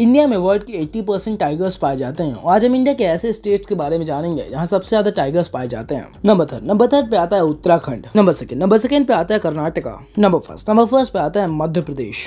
India में world के 80 percent tigers पाए जाते हैं और आज हम इंडिया के ऐसे स्टेट्स के बारे में जानेंगे जहाँ सबसे ज्यादा टाइगर्स पाए जाते हैं नंबर थर्ड नंबर थर्ड पे आता है Uttarakhand number second number second पे आता है Karnataka number first number first पे आता है मध्य प्रदेश